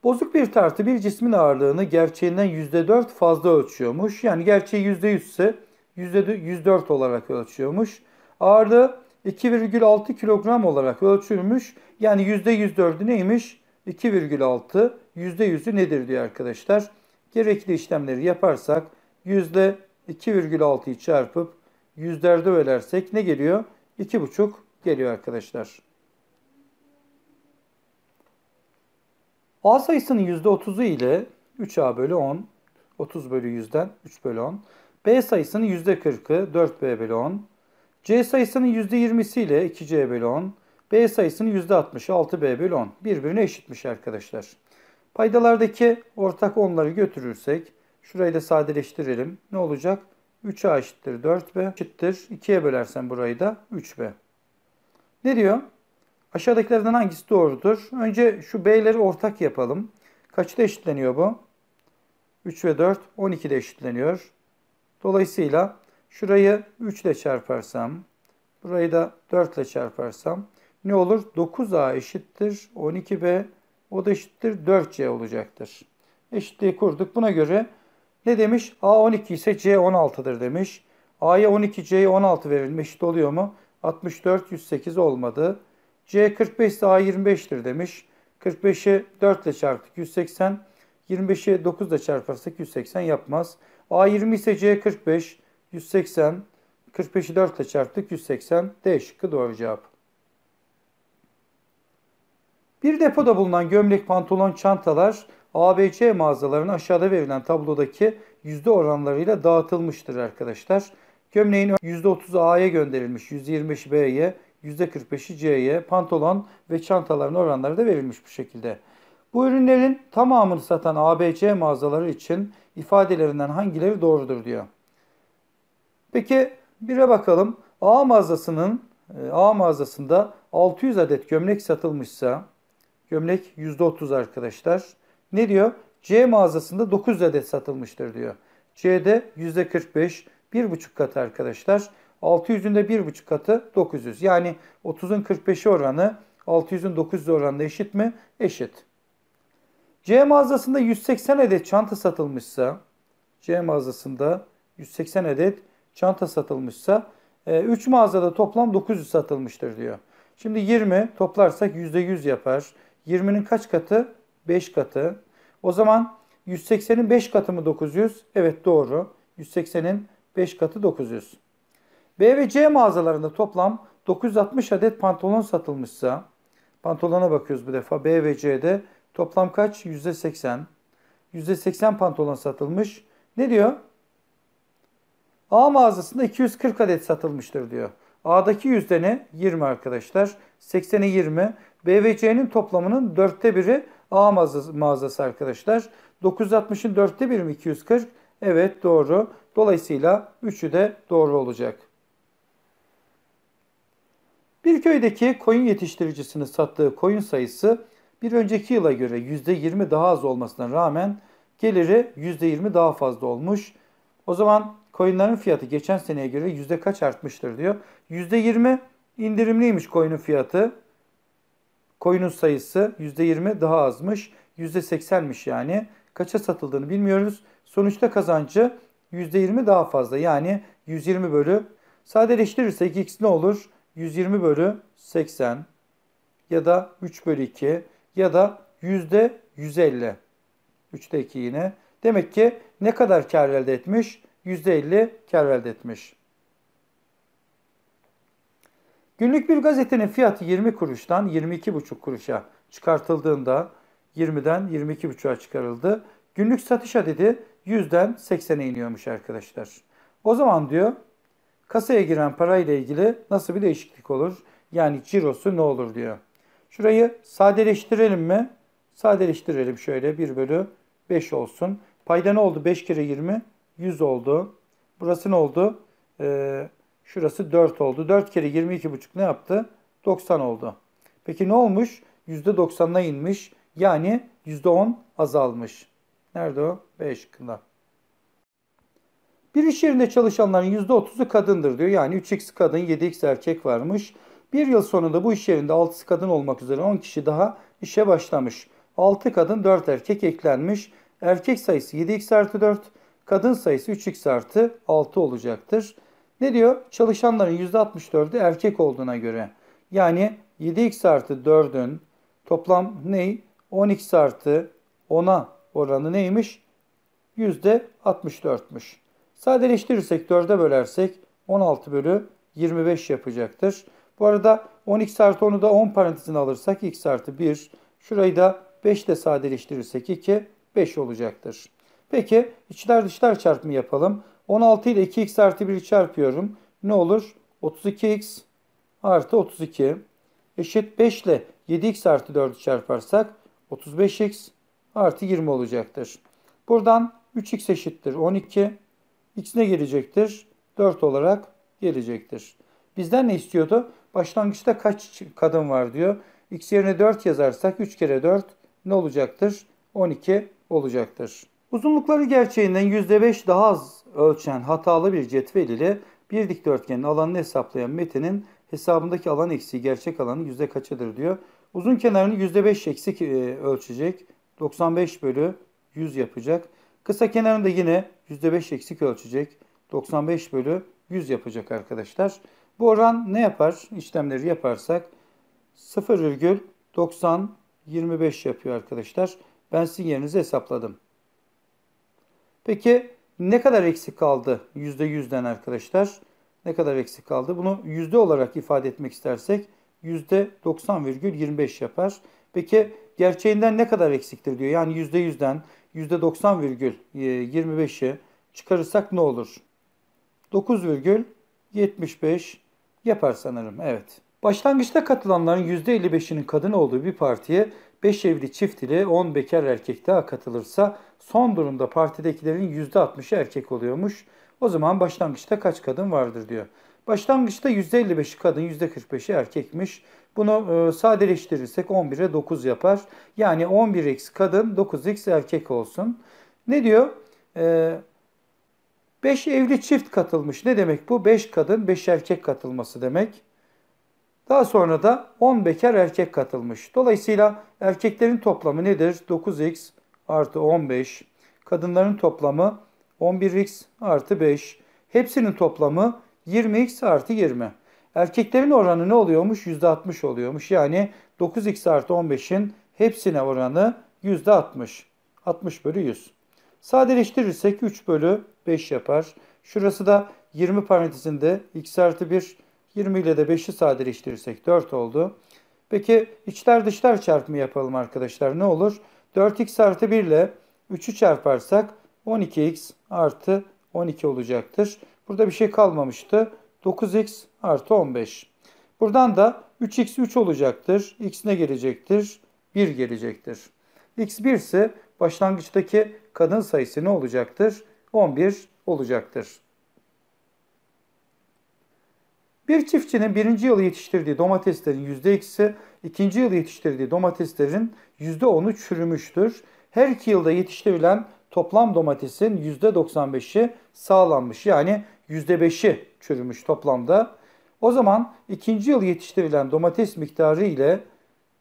Bozuk bir tartı bir cismin ağırlığını gerçeğinden %4 fazla ölçüyormuş. Yani gerçeği %100 ise %104 olarak ölçüyormuş. Ağırlığı 2,6 kilogram olarak ölçülmüş. Yani %104'ü neymiş? 2,6. %100'ü nedir diyor arkadaşlar. Gerekli işlemleri yaparsak %2,6'yı çarpıp %4'e bölersek ne geliyor? 2,5 geliyor arkadaşlar. A sayısının %30'u ile 3A bölü 10, 30 bölü 100'den 3 bölü 10. B sayısının %40'ı 4B bölü 10. C sayısının %20'si ile 2C bölü 10. B sayısının %60'ı 6B bölü 10. Birbirine eşitmiş arkadaşlar. Paydalardaki ortak onları götürürsek şurayı da sadeleştirelim. Ne olacak? 3A eşittir 4B eşittir. 2'ye bölersen burayı da 3B. Ne diyor? Aşağıdakilerden hangisi doğrudur? Önce şu B'leri ortak yapalım. Kaçta eşitleniyor bu? 3 ve 4 12'de eşitleniyor. Dolayısıyla şurayı 3 ile çarparsam, burayı da 4 ile çarparsam ne olur? 9A eşittir 12B, o da eşittir 4C olacaktır. Eşitliği kurduk. Buna göre ne demiş? A 12 ise C 16'dır demiş. A'ya 12, C'ye 16 verilmiş. Eşit oluyor mu? 64, 108 olmadı. C 45 ise A 25'tir demiş. 45'i 4 ile çarptık 180. 25'i 9 ile çarparsak 180 yapmaz. A 20 ise C 45, 180. 45'i 4 ile çarptık 180. D şıkkı doğru cevap. Bir depoda bulunan gömlek, pantolon, çantalar ABC mağazalarına aşağıda verilen tablodaki yüzde oranlarıyla dağıtılmıştır arkadaşlar. Gömleğin 30 A'ya gönderilmiş, %25'i B'ye, %45'i C'ye, pantolon ve çantaların oranları da verilmiş bu şekilde. Bu ürünlerin tamamını satan ABC mağazaları için ifadelerinden hangileri doğrudur diyor. Peki bire bakalım. A mağazasının e, A mağazasında 600 adet gömlek satılmışsa gömlek %30 arkadaşlar. Ne diyor? C mağazasında 9 adet satılmıştır diyor. C'de %45, 1,5 kat arkadaşlar. 600'ün de 1,5 katı 900. Yani 30'un 45'i oranı 600'ün 900 oranına eşit mi? Eşit. C mağazasında 180 adet çanta satılmışsa C mağazasında 180 adet çanta satılmışsa 3 e, mağazada toplam 900 satılmıştır diyor. Şimdi 20 toplarsak %100 yapar. 20'nin kaç katı? 5 katı. O zaman 180'in 5 katı mı 900? Evet doğru. 180'in 5 katı 900. B ve C mağazalarında toplam 960 adet pantolon satılmışsa, pantolona bakıyoruz bu defa B ve C'de toplam kaç? %80. %80 pantolon satılmış. Ne diyor? A mağazasında 240 adet satılmıştır diyor. A'daki yüzde ne? 20 arkadaşlar. 80'e 20. B ve C'nin toplamının dörtte biri A mağazası, arkadaşlar. 960'ın dörtte biri mi 240? Evet doğru. Dolayısıyla 3'ü de doğru olacak. Bir köydeki koyun yetiştiricisinin sattığı koyun sayısı bir önceki yıla göre %20 daha az olmasına rağmen geliri %20 daha fazla olmuş. O zaman koyunların fiyatı geçen seneye göre yüzde kaç artmıştır diyor. %20 indirimliymiş koyunun fiyatı. Koyunun sayısı %20 daha azmış. %80'miş yani. Kaça satıldığını bilmiyoruz. Sonuçta kazancı %20 daha fazla yani 120 bölü. Sadeleştirirsek x ne olur? 120 bölü 80 ya da 3 bölü 2 ya da yüzde 150. 3'te 2 yine. Demek ki ne kadar kar elde etmiş? Yüzde 50 kar elde etmiş. Günlük bir gazetenin fiyatı 20 kuruştan 22,5 kuruşa çıkartıldığında 20'den 22,5'a çıkarıldı. Günlük satış adedi 100'den 80'e iniyormuş arkadaşlar. O zaman diyor Kasaya giren parayla ilgili nasıl bir değişiklik olur? Yani cirosu ne olur diyor. Şurayı sadeleştirelim mi? Sadeleştirelim şöyle 1 bölü 5 olsun. Payda ne oldu? 5 kere 20 100 oldu. Burası ne oldu? Ee, şurası 4 oldu. 4 kere 22,5 ne yaptı? 90 oldu. Peki ne olmuş? %90'a inmiş. Yani %10 azalmış. Nerede o? 5 kıla. Bir iş yerinde çalışanların %30'u kadındır diyor. Yani 3x kadın 7x erkek varmış. Bir yıl sonunda bu iş yerinde 6'sı kadın olmak üzere 10 kişi daha işe başlamış. 6 kadın 4 erkek eklenmiş. Erkek sayısı 7x artı 4, kadın sayısı 3x artı 6 olacaktır. Ne diyor? Çalışanların %64'ü erkek olduğuna göre. Yani 7x artı 4'ün toplam ney? 10x artı 10'a oranı neymiş? %64'müş. Sadeleştirir sektörde bölersek 16 bölü 25 yapacaktır. Bu arada 10x artı 10'u da 10 parantezine alırsak x artı 1. Şurayı da 5 ile sadeleştirirsek 2, 5 olacaktır. Peki içler dışlar çarpımı yapalım. 16 ile 2x artı 1'i çarpıyorum. Ne olur? 32x artı 32 eşit 5 ile 7x artı 4'ü çarparsak 35x artı 20 olacaktır. Buradan 3x eşittir 12 x ne gelecektir? 4 olarak gelecektir. Bizden ne istiyordu? Başlangıçta kaç kadın var diyor. X yerine 4 yazarsak 3 kere 4 ne olacaktır? 12 olacaktır. Uzunlukları gerçeğinden %5 daha az ölçen hatalı bir cetvel ile bir dikdörtgenin alanını hesaplayan Metin'in hesabındaki alan eksiği gerçek alanın yüzde kaçıdır diyor. Uzun kenarını %5 eksik e, ölçecek. 95 bölü 100 yapacak. Kısa kenarında da yine %5 eksik ölçecek. 95 bölü 100 yapacak arkadaşlar. Bu oran ne yapar? İşlemleri yaparsak 0,90 yapıyor arkadaşlar. Ben sizin yerinizi hesapladım. Peki ne kadar eksik kaldı %100'den arkadaşlar? Ne kadar eksik kaldı? Bunu yüzde olarak ifade etmek istersek %90,25 yapar. Peki gerçeğinden ne kadar eksiktir diyor. Yani %100'den %90,25'i e, çıkarırsak ne olur? 9,75 yapar sanırım evet. Başlangıçta katılanların %55'inin kadın olduğu bir partiye 5 evli çift ile 10 bekar erkek daha katılırsa son durumda partidekilerin %60'ı erkek oluyormuş. O zaman başlangıçta kaç kadın vardır diyor. Başlangıçta %55'i kadın, %45'i erkekmiş. Bunu e, sadeleştirirsek 11'e 9 yapar. Yani 11x kadın 9x erkek olsun. Ne diyor? 5 e, evli çift katılmış. Ne demek bu? 5 kadın 5 erkek katılması demek. Daha sonra da 10 bekar erkek katılmış. Dolayısıyla erkeklerin toplamı nedir? 9x artı 15. Kadınların toplamı 11x artı 5. Hepsinin toplamı 20x artı 20. Erkeklerin oranı ne oluyormuş? %60 oluyormuş. Yani 9x artı 15'in hepsine oranı %60. 60 bölü 100. Sadeleştirirsek 3 bölü 5 yapar. Şurası da 20 parantezinde x artı 1 20 ile de 5'i sadeleştirirsek 4 oldu. Peki içler dışlar çarpımı yapalım arkadaşlar. Ne olur? 4x artı 1 ile 3'ü çarparsak 12x artı 12 olacaktır. Burada bir şey kalmamıştı. 9x artı 15. Buradan da 3x 3 olacaktır. x ne gelecektir? 1 gelecektir. x 1 ise başlangıçtaki kadın sayısı ne olacaktır? 11 olacaktır. Bir çiftçinin birinci yıl yetiştirdiği domateslerin %2'si, ikinci yıl yetiştirdiği domateslerin %10'u çürümüştür. Her iki yılda yetiştirilen toplam domatesin %95'i sağlanmış yani %5'i çürümüş toplamda. O zaman ikinci yıl yetiştirilen domates miktarı ile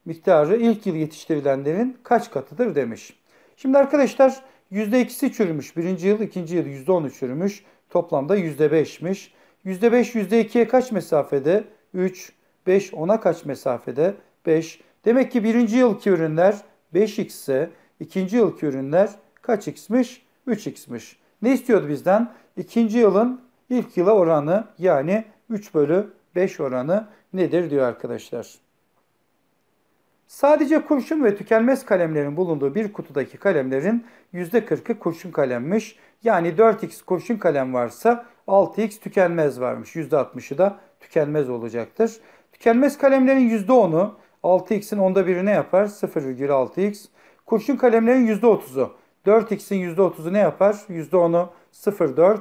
miktarı ilk yıl yetiştirilenlerin kaç katıdır demiş. Şimdi arkadaşlar %2'si çürümüş. Birinci yıl, ikinci yıl %10'u çürümüş. Toplamda %5'miş. %5, %2'ye kaç mesafede? 3, 5, 10'a kaç mesafede? 5. Demek ki birinci yılki ürünler 5x ise ikinci yılki ürünler kaç x'miş? 3x'miş. Ne istiyordu bizden? İkinci yılın İlk yıla oranı yani 3 bölü 5 oranı nedir diyor arkadaşlar. Sadece kurşun ve tükenmez kalemlerin bulunduğu bir kutudaki kalemlerin %40'ı kurşun kalemmiş. Yani 4x kurşun kalem varsa 6x tükenmez varmış. %60'ı da tükenmez olacaktır. Tükenmez kalemlerin %10'u 6x'in onda biri ne yapar? 0,6x. Kurşun kalemlerin %30'u. 4x'in %30'u ne yapar? %10'u 0,4.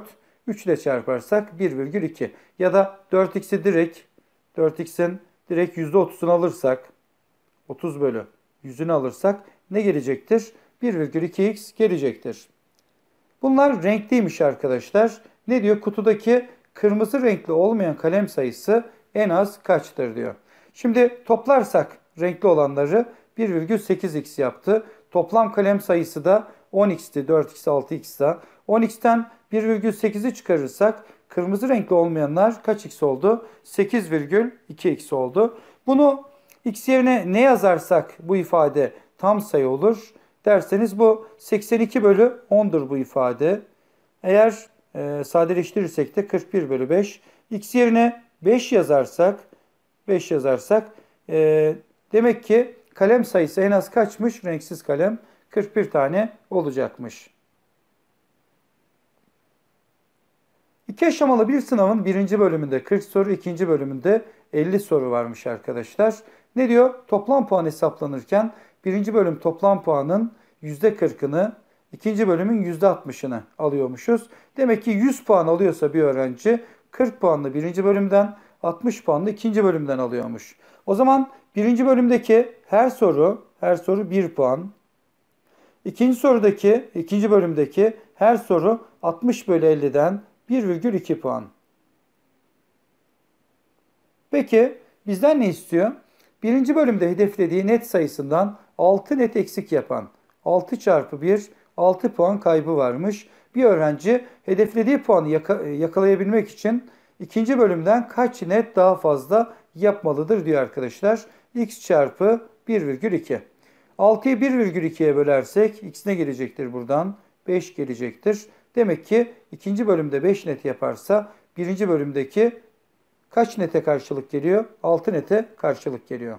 3 ile çarparsak 1,2 ya da 4x'i direkt 4x'in direkt %30'unu alırsak 30 bölü 100'ünü alırsak ne gelecektir? 1,2x gelecektir. Bunlar renkliymiş arkadaşlar. Ne diyor? Kutudaki kırmızı renkli olmayan kalem sayısı en az kaçtır diyor. Şimdi toplarsak renkli olanları 1,8x yaptı. Toplam kalem sayısı da 10x'ti, 4x, 6x'da. 10x'ten 1,8'i çıkarırsak kırmızı renkli olmayanlar kaç x oldu? 8,2x oldu. Bunu x yerine ne yazarsak bu ifade tam sayı olur derseniz bu 82 bölü 10'dur bu ifade. Eğer e, sadeleştirirsek de 41 bölü 5. x yerine 5 yazarsak 5 yazarsak e, demek ki kalem sayısı en az kaçmış? Renksiz kalem 41 tane olacakmış. İki aşamalı bir sınavın birinci bölümünde 40 soru, ikinci bölümünde 50 soru varmış arkadaşlar. Ne diyor? Toplam puan hesaplanırken birinci bölüm toplam puanın %40'ını, ikinci bölümün %60'ını alıyormuşuz. Demek ki 100 puan alıyorsa bir öğrenci 40 puanlı birinci bölümden, 60 puanlı ikinci bölümden alıyormuş. O zaman birinci bölümdeki her soru, her soru 1 puan. İkinci sorudaki, ikinci bölümdeki her soru 60 bölü 50'den 1,2 puan. Peki bizden ne istiyor? Birinci bölümde hedeflediği net sayısından 6 net eksik yapan 6 çarpı 1 6 puan kaybı varmış. Bir öğrenci hedeflediği puanı yaka, yakalayabilmek için ikinci bölümden kaç net daha fazla yapmalıdır diyor arkadaşlar. x çarpı 1,2. 6'yı 1,2'ye bölersek x ne gelecektir buradan? 5 gelecektir. Demek ki ikinci bölümde 5 net yaparsa birinci bölümdeki kaç nete karşılık geliyor? 6 nete karşılık geliyor.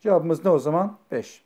Cevabımız ne o zaman? 5.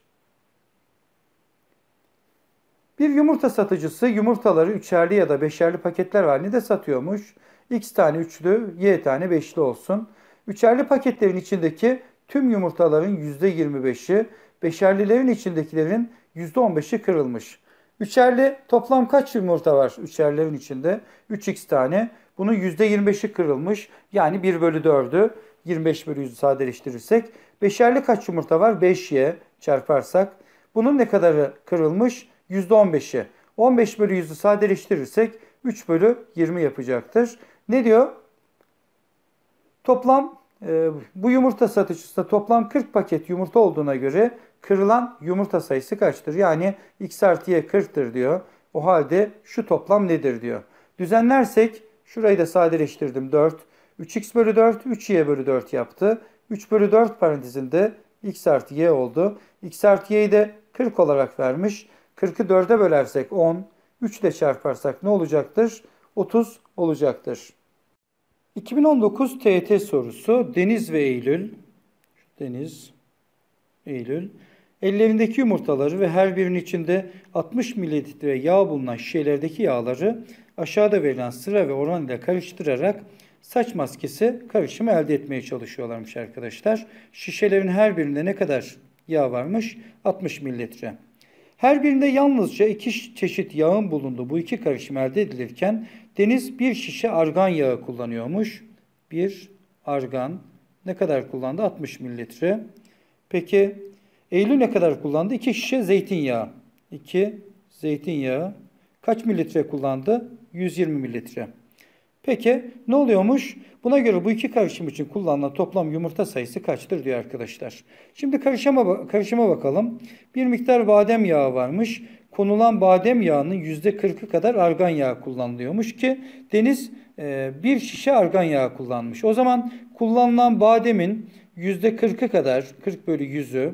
Bir yumurta satıcısı yumurtaları üçerli ya da beşerli paketler halinde satıyormuş. X tane üçlü, Y tane beşli olsun. Üçerli paketlerin içindeki tüm yumurtaların %25'i, beşerlilerin içindekilerin %15'i kırılmış. Üçerli toplam kaç yumurta var üçerlerin içinde? 3x tane. Bunun %25'i kırılmış. Yani 1 bölü 4'ü 25 bölü 100'ü sadeleştirirsek. Beşerli kaç yumurta var? 5'ye çarparsak. Bunun ne kadarı kırılmış? %15'i. 15 bölü 100'ü sadeleştirirsek 3 bölü 20 yapacaktır. Ne diyor? Toplam e, bu yumurta satıcısında toplam 40 paket yumurta olduğuna göre kırılan yumurta sayısı kaçtır? Yani x artı y 40'tır diyor. O halde şu toplam nedir diyor. Düzenlersek şurayı da sadeleştirdim 4. 3x bölü 4 3y bölü 4 yaptı. 3 bölü 4 parantezinde x artı y oldu. x artı y'yi de 40 olarak vermiş. 40'ı 4'e bölersek 10, 3 ile çarparsak ne olacaktır? 30 olacaktır. 2019 TET sorusu Deniz ve Eylül. Deniz, Eylül. Ellerindeki yumurtaları ve her birinin içinde 60 mililitre yağ bulunan şişelerdeki yağları aşağıda verilen sıra ve oran ile karıştırarak saç maskesi karışımı elde etmeye çalışıyorlarmış arkadaşlar. Şişelerin her birinde ne kadar yağ varmış? 60 mililitre. Her birinde yalnızca iki çeşit yağın bulunduğu bu iki karışım elde edilirken Deniz bir şişe argan yağı kullanıyormuş. Bir argan ne kadar kullandı? 60 mililitre. Peki Eylül ne kadar kullandı? 2 şişe zeytinyağı. 2 zeytinyağı. Kaç mililitre kullandı? 120 mililitre. Peki ne oluyormuş? Buna göre bu iki karışım için kullanılan toplam yumurta sayısı kaçtır diyor arkadaşlar. Şimdi karışıma, karışıma bakalım. Bir miktar badem yağı varmış. Konulan badem yağının %40'ı kadar argan yağı kullanılıyormuş ki Deniz e, bir şişe argan yağı kullanmış. O zaman kullanılan bademin %40'ı kadar 40 bölü 100'ü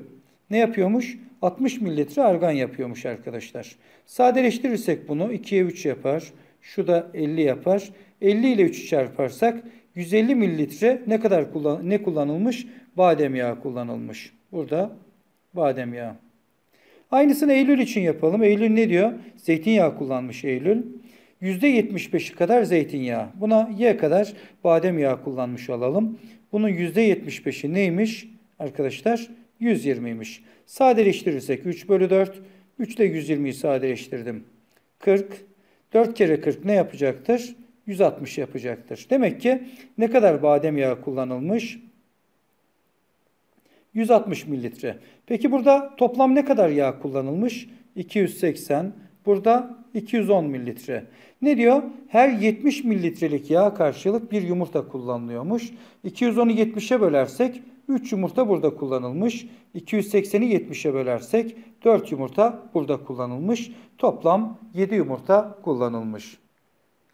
ne yapıyormuş? 60 mililitre argan yapıyormuş arkadaşlar. Sadeleştirirsek bunu 2'ye 3 yapar. Şu da 50 yapar. 50 ile 3'ü çarparsak 150 mililitre ne kadar kullan ne kullanılmış? Badem yağı kullanılmış. Burada badem yağı. Aynısını Eylül için yapalım. Eylül ne diyor? Zeytinyağı kullanmış Eylül. %75'i kadar zeytinyağı. Buna Y kadar badem yağı kullanmış alalım. Bunun %75'i neymiş arkadaşlar? 120'ymiş. Sadeleştirirsek 3 bölü 4. 3 ile 120'yi sadeleştirdim. 40. 4 kere 40 ne yapacaktır? 160 yapacaktır. Demek ki ne kadar badem yağı kullanılmış? 160 mililitre. Peki burada toplam ne kadar yağ kullanılmış? 280. Burada 210 mililitre. Ne diyor? Her 70 mililitrelik yağ karşılık bir yumurta kullanılıyormuş. 210'u 70'e bölersek 3 yumurta burada kullanılmış. 280'i 70'e bölersek 4 yumurta burada kullanılmış. Toplam 7 yumurta kullanılmış.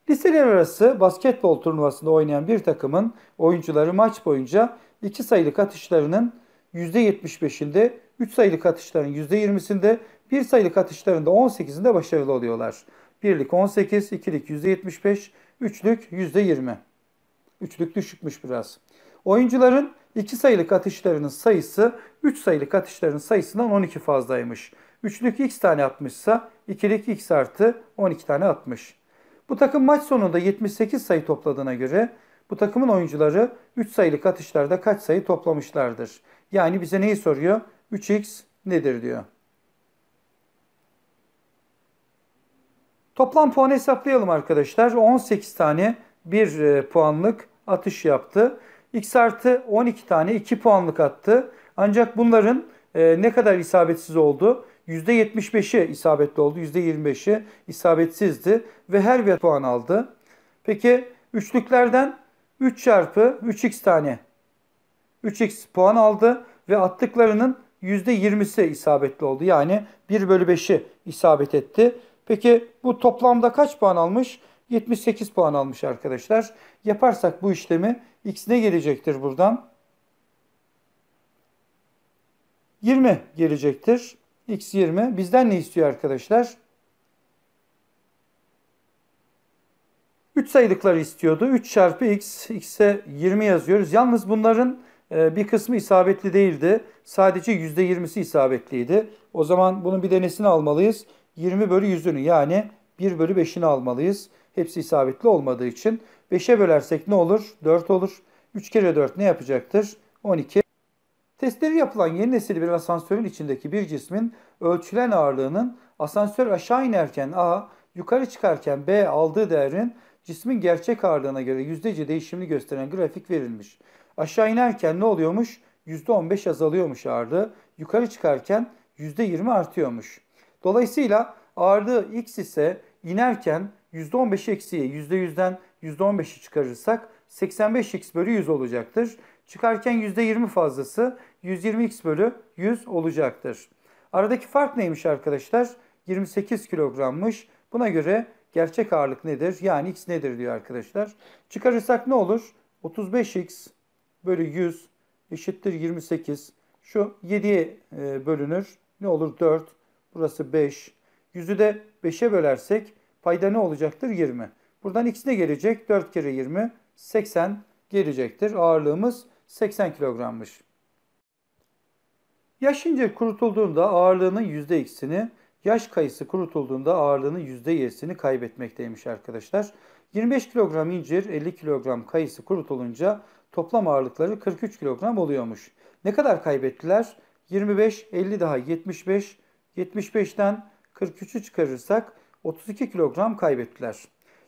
Liseler arası basketbol turnuvasında oynayan bir takımın oyuncuları maç boyunca 2 sayılık atışlarının %75'inde, 3 sayılık atışların %20'sinde, 1 sayılık atışların da 18'inde başarılı oluyorlar. Birlik 18, ikilik %75, üçlük %20. Üçlük düşükmüş biraz. Oyuncuların 2 sayılık ateşlerinin sayısı 3 sayılık ateşlerin sayısından 12 fazlaymış. Üçlük x tane atmışsa ikilik x artı 12 tane atmış. Bu takım maç sonunda 78 sayı topladığına göre bu takımın oyuncuları 3 sayılık atışlarda kaç sayı toplamışlardır? Yani bize neyi soruyor? 3x nedir diyor. Toplam puan hesaplayalım arkadaşlar. 18 tane 1 e, puanlık atış yaptı. X artı 12 tane 2 puanlık attı. Ancak bunların e, ne kadar isabetsiz oldu? %75'i isabetli oldu. %25'i isabetsizdi. Ve her bir puan aldı. Peki üçlüklerden 3 çarpı 3x tane 3x puan aldı ve attıklarının %20'si isabetli oldu. Yani 1 bölü 5'i isabet etti. Peki bu toplamda kaç puan almış? 78 puan almış arkadaşlar. Yaparsak bu işlemi X ne gelecektir buradan? 20 gelecektir. X 20. Bizden ne istiyor arkadaşlar? 3 sayılıkları istiyordu. 3 çarpı x, x'e 20 yazıyoruz. Yalnız bunların e, bir kısmı isabetli değildi. Sadece %20'si isabetliydi. O zaman bunun bir denesini almalıyız. 20 bölü 100'ünü yani 1 bölü 5'ini almalıyız. Hepsi isabetli olmadığı için. 5'e bölersek ne olur? 4 olur. 3 kere 4 ne yapacaktır? 12. Testleri yapılan yeni nesil bir asansörün içindeki bir cismin ölçülen ağırlığının asansör aşağı inerken A, yukarı çıkarken B aldığı değerin cismin gerçek ağırlığına göre yüzdece değişimini gösteren grafik verilmiş. Aşağı inerken ne oluyormuş? %15 azalıyormuş ağırlığı. Yukarı çıkarken %20 artıyormuş. Dolayısıyla ağırlığı x ise inerken %15 eksiye %100'den %15'i çıkarırsak 85x bölü 100 olacaktır. Çıkarken %20 fazlası 120x bölü 100 olacaktır. Aradaki fark neymiş arkadaşlar? 28 kilogrammış. Buna göre gerçek ağırlık nedir? Yani x nedir diyor arkadaşlar. Çıkarırsak ne olur? 35x bölü 100 eşittir 28. Şu 7'ye e, bölünür. Ne olur? 4. Burası 5. 100'ü de 5'e bölersek payda ne olacaktır? 20. Buradan x ne gelecek? 4 kere 20, 80 gelecektir. Ağırlığımız 80 kilogrammış. Yaş incir kurutulduğunda ağırlığının %x'ini, yaş kayısı kurutulduğunda ağırlığının %y'sini kaybetmekteymiş arkadaşlar. 25 kilogram incir, 50 kilogram kayısı kurutulunca toplam ağırlıkları 43 kilogram oluyormuş. Ne kadar kaybettiler? 25, 50 daha 75, 75'ten 43'ü çıkarırsak 32 kilogram kaybettiler.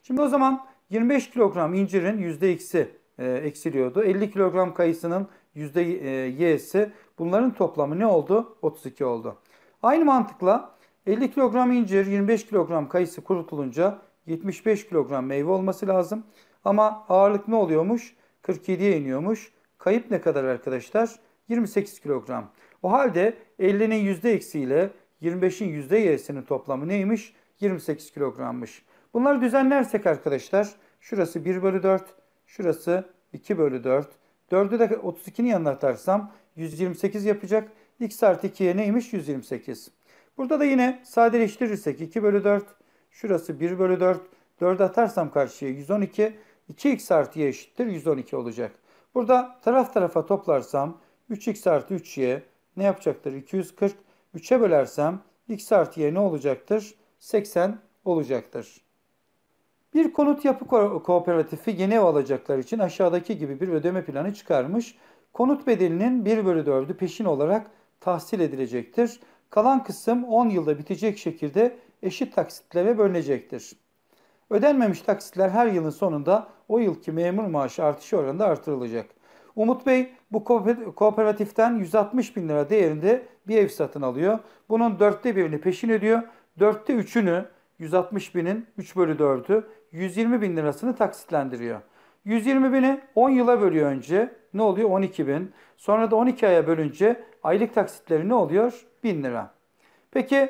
Şimdi o zaman 25 kilogram incirin %x'i e, eksiliyordu. 50 kilogram kayısının %y'si bunların toplamı ne oldu? 32 oldu. Aynı mantıkla 50 kilogram incir, 25 kilogram kayısı kurutulunca 75 kilogram meyve olması lazım. Ama ağırlık ne oluyormuş? 47'ye iniyormuş. Kayıp ne kadar arkadaşlar? 28 kilogram. O halde 50'nin %-eksi ile 25'in %-y'sinin toplamı neymiş? 28 kilogrammış. Bunları düzenlersek arkadaşlar şurası 1 bölü 4, şurası 2 bölü 4. 4'ü de 32'nin yanına atarsam 128 yapacak. X artı 2'ye neymiş? 128. Burada da yine sadeleştirirsek 2 bölü 4, şurası 1 bölü 4. 4 atarsam karşıya 112, 2x artı y eşittir 112 olacak. Burada taraf tarafa toplarsam 3x artı 3y ne yapacaktır? 240. 3'e bölersem x artı y ne olacaktır? 80 olacaktır. Bir konut yapı ko kooperatifi yeni ev alacaklar için aşağıdaki gibi bir ödeme planı çıkarmış. Konut bedelinin 1 bölü 4'ü peşin olarak tahsil edilecektir. Kalan kısım 10 yılda bitecek şekilde eşit taksitlere bölünecektir. Ödenmemiş taksitler her yılın sonunda o yılki memur maaşı artışı oranında artırılacak. Umut Bey bu kooperatiften 160 bin lira değerinde bir ev satın alıyor. Bunun dörtte birini peşin ödüyor. Dörtte üçünü 160 binin 3 bölü 4'ü 120 bin lirasını taksitlendiriyor. 120 bini 10 yıla bölüyor önce ne oluyor 12 bin. Sonra da 12 aya bölünce aylık taksitleri ne oluyor? 1000 lira. Peki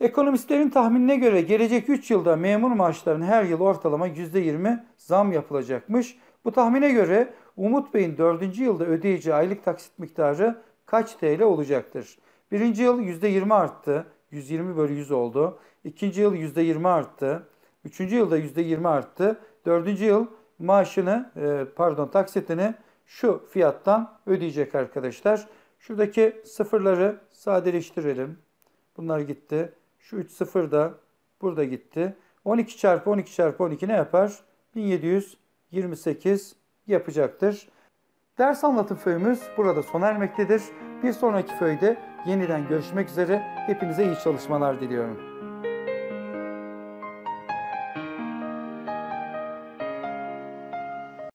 ekonomistlerin tahminine göre gelecek 3 yılda memur maaşlarının her yıl ortalama %20 zam yapılacakmış. Bu tahmine göre Umut Bey'in 4. yılda ödeyeceği aylık taksit miktarı kaç TL olacaktır? 1. yıl %20 arttı. 120 bölü 100 oldu. İkinci yıl %20 arttı. Üçüncü yılda %20 arttı. Dördüncü yıl maaşını e, pardon taksitini şu fiyattan ödeyecek arkadaşlar. Şuradaki sıfırları sadeleştirelim. Bunlar gitti. Şu 3 sıfır da burada gitti. 12 çarpı 12 çarpı 12 ne yapar? 1728 yapacaktır. Ders anlatım föyümüz burada sona ermektedir. Bir sonraki föyde Yeniden görüşmek üzere. Hepinize iyi çalışmalar diliyorum.